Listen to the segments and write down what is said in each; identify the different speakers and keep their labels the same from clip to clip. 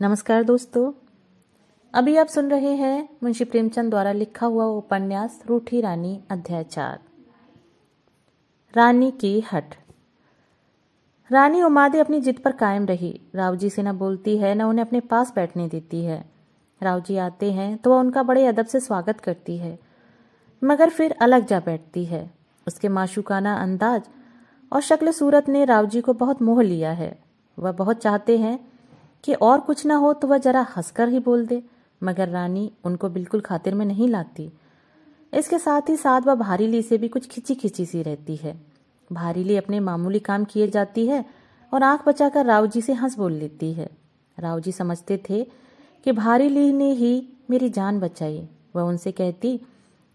Speaker 1: नमस्कार दोस्तों अभी आप सुन रहे हैं मुंशी प्रेमचंद द्वारा लिखा हुआ उपन्यास रूठी रानी अध्याय चार रानी की हट रानी उमादे अपनी जिद पर कायम रही राव जी से न बोलती है न उन्हें अपने पास बैठने देती है राव जी आते हैं तो वह उनका बड़े अदब से स्वागत करती है मगर फिर अलग जा बैठती है उसके माशुकाना अंदाज और शक्ल सूरत ने राव जी को बहुत मोह लिया है वह बहुत चाहते हैं कि और कुछ ना हो तो वह जरा हंसकर ही बोल दे मगर रानी उनको बिल्कुल खातिर में नहीं लाती इसके साथ ही साथ वह भारीली से भी कुछ खिंची खिंची सी रहती है भारीली अपने मामूली काम किए जाती है और आंख बचाकर राव जी से हंस बोल लेती है राव जी समझते थे कि भारीली ने ही मेरी जान बचाई वह उनसे कहती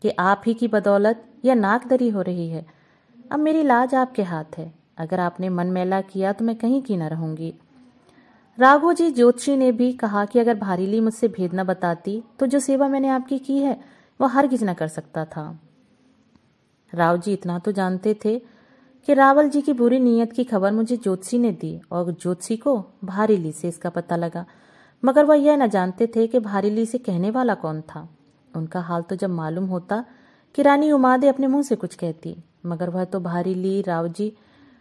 Speaker 1: कि आप ही की बदौलत यह नाकदरी हो रही है अब मेरी लाज आपके हाथ है अगर आपने मन मेला किया तो मैं कहीं की ना रहूंगी राघोजी ज्योतिषी ने भी कहा कि अगर भारीली मुझसे भेद न बताती तो जो सेवा मैंने आपकी की है वह हर किस न कर सकता था राव जी इतना तो जानते थे कि रावल जी की बुरी नीयत की खबर मुझे ज्योतिषी ने दी और ज्योतिषी को भारीली से इसका पता लगा मगर वह यह न जानते थे कि भारीली से कहने वाला कौन था उनका हाल तो जब मालूम होता कि रानी उमादे अपने मुंह से कुछ कहती मगर वह तो भारीली रावजी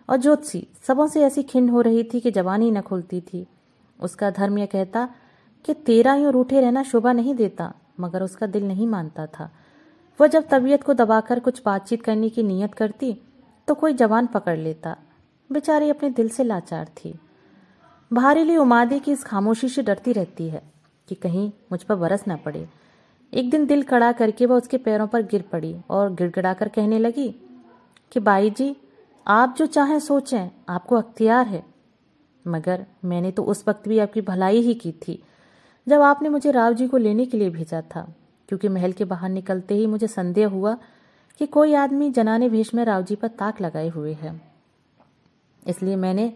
Speaker 1: और ज्योतिषी सबों से ऐसी खिंड हो रही थी कि जवानी ही न खुलती थी उसका धर्म यह कहता कि तेरा यूं रूठे रहना शोभा नहीं देता मगर उसका दिल नहीं मानता था वह जब तबीयत को दबाकर कुछ बातचीत करने की नीयत करती तो कोई जवान पकड़ लेता बेचारी अपने दिल से लाचार थी भारीली उमादी की इस खामोशी से डरती रहती है कि कहीं मुझ पर बरस ना पड़े एक दिन दिल कड़ा करके वह उसके पैरों पर गिर पड़ी और गिड़गिड़ा कर कहने लगी कि बाई जी आप जो चाहें सोचें आपको अख्तियार है मगर मैंने तो उस वक्त भी आपकी भलाई ही की थी जब आपने मुझे राव जी को लेने के लिए भेजा था क्योंकि महल के बाहर निकलते ही मुझे संदेह हुआ कि कोई आदमी जनाने भेष में राव जी पर ताक लगाए हुए है इसलिए मैंने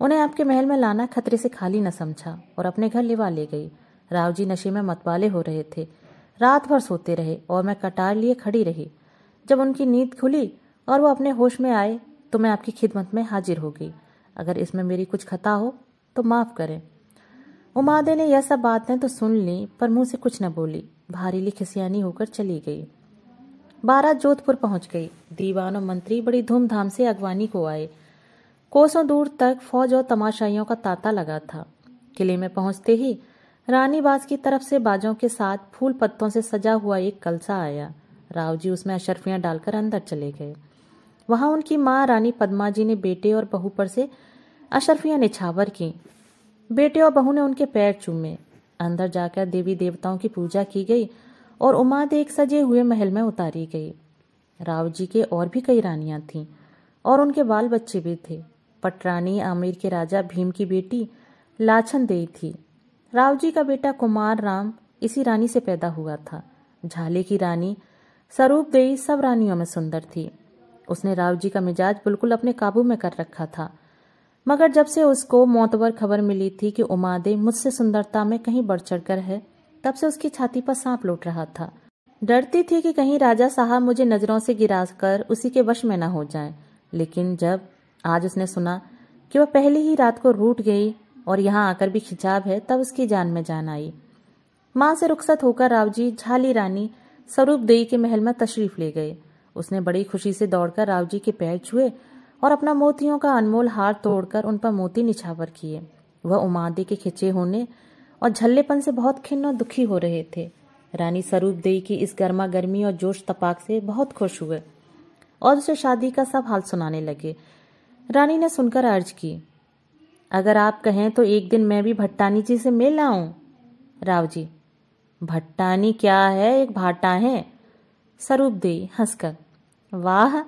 Speaker 1: उन्हें आपके महल में लाना खतरे से खाली न समझा और अपने घर लेवा ले गई राव जी नशे में मतवाले हो रहे थे रात भर सोते रहे और मैं कटार लिए खड़ी रही जब उनकी नींद खुली और वो अपने होश में आए तो मैं आपकी खिदमत में हाजिर हो गई अगर इसमें मेरी कुछ खता हो तो माफ़ करें उमादे ने यह सब बातें तो सुन ली पर मुंह से कुछ न बोली भारीली खिसियानी होकर चली गई बारात जोधपुर पहुंच गई दीवान और मंत्री बड़ी धूमधाम से अगवानी को आए कोसों दूर तक फौज और तमाशाइयों का तांता लगा था किले में पहुंचते ही रानीबास की तरफ से बाजों के साथ फूल पत्तों से सजा हुआ एक कलसा आया राव जी उसमें अशरफियां डालकर अंदर चले गए वहां उनकी माँ रानी पदमा जी ने बेटे और बहू पर से अशरफिया निछावर की बेटे और बहू ने उनके पैर चूमे अंदर जाकर देवी देवताओं की पूजा की गई और उमा एक सजे हुए महल में उतारी गई राव जी के और भी कई रानियां थीं और उनके बाल बच्चे भी थे पटरानी आमिर के राजा भीम की बेटी लाछन देई थी राव जी का बेटा कुमार राम इसी रानी से पैदा हुआ था झाले की रानी स्वरूप देई सब रानियों में सुंदर थी उसने राव जी का मिजाज बिल्कुल अपने काबू में कर रखा था मगर जब से उसको मौतबर खबर मिली थी कि उमादे मुझसे सुंदरता में कहीं बढ़ चढ़कर है तब से उसकी छाती पर सांप लौट रहा था डरती थी कि कहीं राजा साहब मुझे नजरों से गिरा कर उसी के वश में न हो जाए लेकिन जब आज उसने सुना कि वह पहली ही रात को रूट गई और यहाँ आकर भी खिंचाव है तब उसकी जान में जान आई माँ से रुखसत होकर रावजी झाली रानी स्वरूप देई के महल में तशरीफ ले गए उसने बड़ी खुशी से दौड़कर रावजी के पैर छुए और अपना मोतियों का अनमोल हार तोड़कर उन पर मोती निछावर किए वह उमादे के खिंचे होने और झल्लेपन से बहुत खिन्न और दुखी हो रहे थे रानी स्वरूप देई की इस गर्मा गर्मी और जोश तपाक से बहुत खुश हुए और उसे शादी का सब हाल सुनाने लगे रानी ने सुनकर अर्ज की अगर आप कहें तो एक दिन मैं भी भट्टानी जी से मिल आऊं राव जी भट्टानी क्या है एक भाटा है स्वरूप देई हंसकर वाह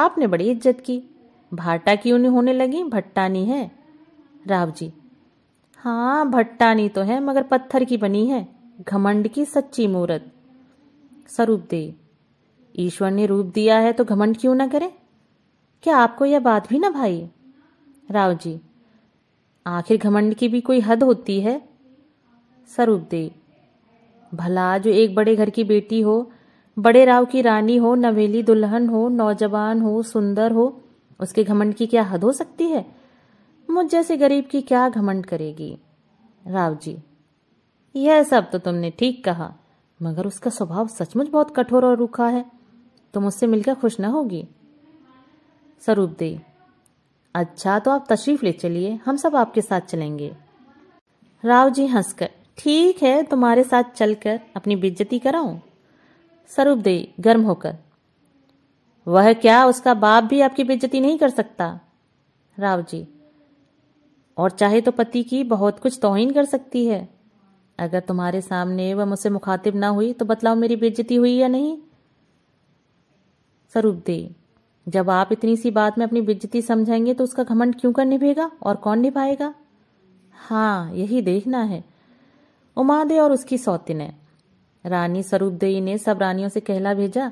Speaker 1: आपने बड़ी इज्जत की भाटा क्यों नहीं होने लगी भट्टानी है राव जी हाँ भट्टानी तो है मगर पत्थर की बनी है घमंड की सच्ची मूर्त स्वरूप दे ईश्वर ने रूप दिया है तो घमंड क्यों ना करे क्या आपको यह बात भी ना भाई राव जी आखिर घमंड की भी कोई हद होती है स्वरूप दे भला जो एक बड़े घर की बेटी हो बड़े राव की रानी हो नवेली दुल्हन हो नौजवान हो सुंदर हो उसके घमंड की क्या हद हो सकती है मुझ जैसे गरीब की क्या घमंड करेगी राव जी यह सब तो तुमने ठीक कहा मगर उसका स्वभाव सचमुच बहुत कठोर और रूखा है तुम उससे मिलकर खुश न होगी स्वरूप दे अच्छा तो आप तशरीफ ले चलिए हम सब आपके साथ चलेंगे राव जी हंसकर ठीक है तुम्हारे साथ चलकर अपनी बेज्जती कराऊं स्वरूप दे गर्म होकर वह क्या उसका बाप भी आपकी बेज्जती नहीं कर सकता राव जी और चाहे तो पति की बहुत कुछ तोहिन कर सकती है अगर तुम्हारे सामने वह मुझसे मुखातिब ना हुई तो बतलाओ मेरी बेज्जती हुई या नहीं स्वरूप दे जब आप इतनी सी बात में अपनी बिज्जती समझाएंगे तो उसका घमंड क्यों कर निभेगा और कौन निभाएगा हाँ यही देखना है उमादे और उसकी सौतिन रानी स्वरूपदेवी ने सब रानियों से कहला भेजा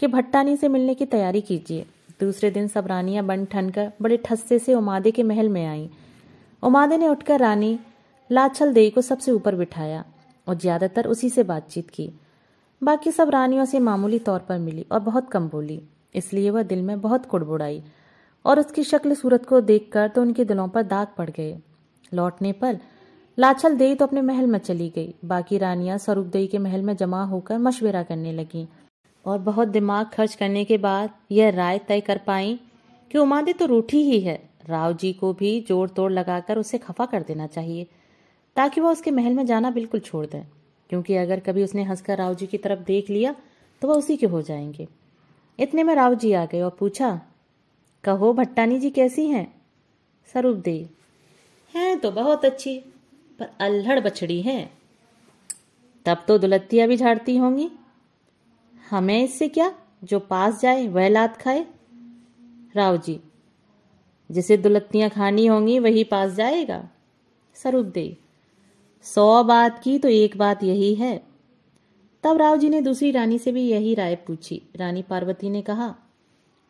Speaker 1: कि भट्टानी से मिलने की तैयारी कीजिए दूसरे दिन सब रानियां बन ठन कर बड़े ठस्से से उमादे के महल में आईं उमादे ने उठकर रानी लाछल देई को सबसे ऊपर बिठाया और ज्यादातर उसी से बातचीत की बाकी सब रानियों से मामूली तौर पर मिली और बहुत कम बोली इसलिए वह दिल में बहुत कुड़बुड़ाई और उसकी शक्ल सूरत को देखकर तो उनके दिलों पर दाग पड़ गए लौटने पर लाछल देई तो अपने महल में चली गई बाकी रानियां स्वरूप देई के महल में जमा होकर मशवरा करने लगीं और बहुत दिमाग खर्च करने के बाद यह राय तय कर पाई कि उमादे तो रूठी ही है राव जी को भी जोड़ तोड़ लगाकर उसे खफा कर देना चाहिए ताकि वह उसके महल में जाना बिल्कुल छोड़ दें क्योंकि अगर कभी उसने हंसकर राव जी की तरफ देख लिया तो वह उसी के हो जाएंगे इतने में राव जी आ गए और पूछा कहो भट्टानी जी कैसी हैं स्वरूप दे हैं तो बहुत अच्छी पर अल्हड़ बछड़ी हैं तब तो दुलत्तियां भी झाड़ती होंगी हमें इससे क्या जो पास जाए वह लात खाए राव जी जिसे दुलत्तियाँ खानी होंगी वही पास जाएगा सरूप दे सौ बात की तो एक बात यही है तब राव जी ने दूसरी रानी से भी यही राय पूछी रानी पार्वती ने कहा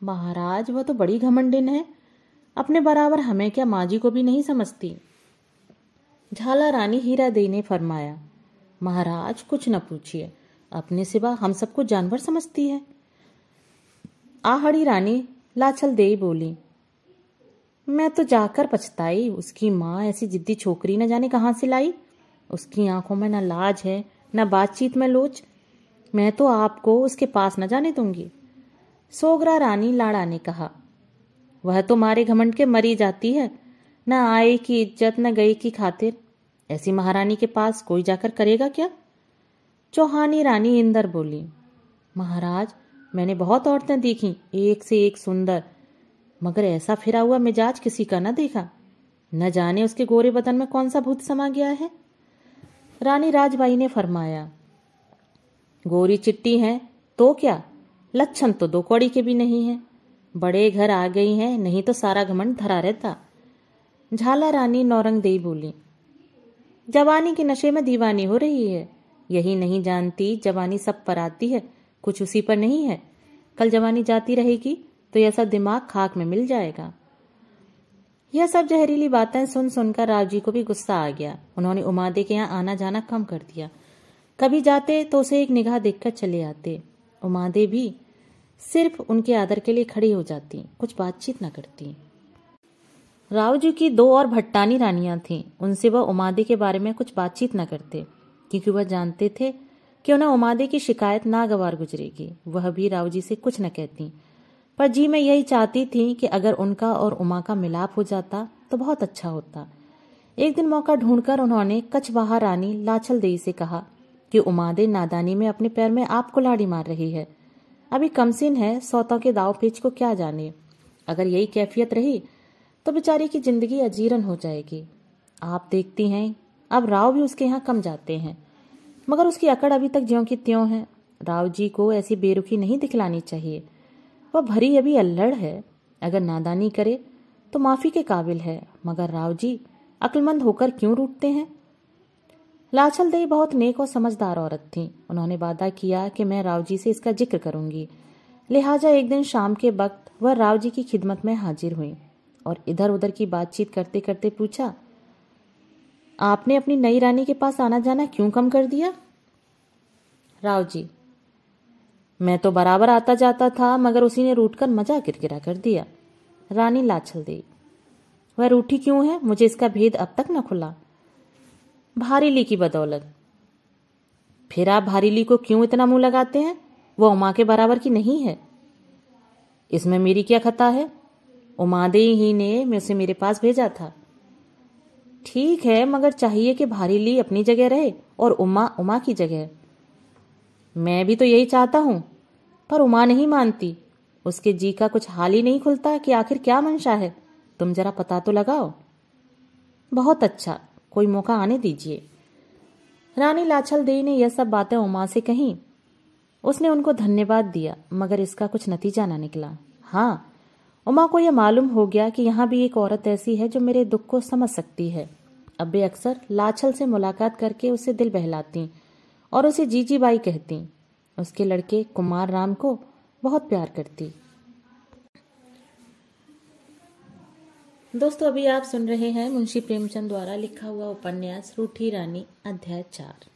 Speaker 1: महाराज वह तो बड़ी घमंडिन है अपने बराबर हमें क्या माँ जी को भी नहीं समझती झाला रानी हीरा दे ने फरमाया महाराज कुछ न पूछिए अपने सिवा हम सबको जानवर समझती है आहड़ी रानी लाछल देई बोली मैं तो जाकर पछताई उसकी माँ ऐसी जिद्दी छोकरी न जाने कहाँ से लाई उसकी आंखों में न लाज है न बातचीत में लोच मैं तो आपको उसके पास न जाने दूंगी सोगरा रानी लाड़ा ने कहा वह तो मारे घमंड के मरी जाती है न आए की इज्जत न गई की खातिर ऐसी महारानी के पास कोई जाकर करेगा क्या चौहानी रानी इंदर बोली महाराज मैंने बहुत औरतें देखी एक से एक सुंदर मगर ऐसा फिरा हुआ मिजाज किसी का न देखा न जाने उसके गोरे बदन में कौन सा भूत समा गया है रानी राजबाई ने फरमाया गोरी चिट्टी है तो क्या लक्षण तो दो कौड़ी के भी नहीं है बड़े घर आ गई हैं नहीं तो सारा घमंड धरा रहता झाला रानी नौरंग देई बोली जवानी के नशे में दीवानी हो रही है यही नहीं जानती जवानी सब पर आती है कुछ उसी पर नहीं है कल जवानी जाती रहेगी तो यह सब दिमाग खाक में मिल जाएगा यह सब जहरीली बातें सुन सुनकर राव जी को भी गुस्सा आ गया उन्होंने उमादे के यहाँ आना जाना कम कर दिया कभी जाते तो उसे एक निगाह देखकर चले आते उमादे भी सिर्फ उनके आदर के लिए खड़ी हो जाती कुछ बातचीत न करती राव जी की दो और भट्टानी रानियां थीं उनसे वह उमादे के बारे में कुछ बातचीत न करते क्योंकि वह जानते थे कि उन्हें उमादे की शिकायत नागवार गुजरेगी वह भी राव जी से कुछ न कहती पर जी मैं यही चाहती थी कि अगर उनका और उमा का मिलाप हो जाता तो बहुत अच्छा होता एक दिन मौका ढूंढकर उन्होंने बहा रानी लाछल देवी से कहा कि उमादे नादानी में अपने पैर में आप कुलाड़ी मार रही है अभी कमसिन है सौतों के दाव पेच को क्या जाने अगर यही कैफियत रही तो बेचारी की जिंदगी अजीरन हो जाएगी आप देखती हैं अब राव भी उसके यहाँ कम जाते हैं मगर उसकी अकड़ अभी तक ज्यों की त्यों है राव जी को ऐसी बेरुखी नहीं दिखलानी चाहिए वह भरी अभी अल्लड़ है अगर नादानी करे तो माफ़ी के काबिल है मगर राव जी अक्लमंद होकर क्यों रूटते हैं लाचल देई बहुत नेक और समझदार औरत थी उन्होंने वादा किया कि मैं राव जी से इसका जिक्र करूंगी लिहाजा एक दिन शाम के वक्त वह राव जी की खिदमत में हाजिर हुई और इधर उधर की बातचीत करते करते पूछा आपने अपनी नई रानी के पास आना जाना क्यों कम कर दिया राव जी मैं तो बराबर आता जाता था मगर उसी ने रूठकर मजा किरकिरा कर दिया रानी लाछल दी वह रूठी क्यों है मुझे इसका भेद अब तक न खुला भारीली की बदौलत फिर आप भारीली को क्यों इतना मुंह लगाते हैं वो उमा के बराबर की नहीं है इसमें मेरी क्या खता है उमादे ही ने उसे मेरे पास भेजा था ठीक है मगर चाहिए कि भारी ली अपनी जगह रहे और उमा उमा की जगह मैं भी तो यही चाहता हूं पर उमा नहीं मानती उसके जी का कुछ हाल ही नहीं खुलता कि आखिर क्या मंशा है तुम जरा पता तो लगाओ बहुत अच्छा कोई मौका आने दीजिए रानी लाछल देई ने यह सब बातें उमा से कही उसने उनको धन्यवाद दिया मगर इसका कुछ नतीजा ना निकला हाँ उमा को यह मालूम हो गया कि यहाँ भी एक औरत ऐसी है जो मेरे दुख को समझ सकती है अब्बे अक्सर लाछल से मुलाकात करके उसे दिल बहलाती और उसे जीजी बाई कहती उसके लड़के कुमार राम को बहुत प्यार करती दोस्तों अभी आप सुन रहे हैं मुंशी प्रेमचंद द्वारा लिखा हुआ उपन्यास रूठी रानी अध्याय चार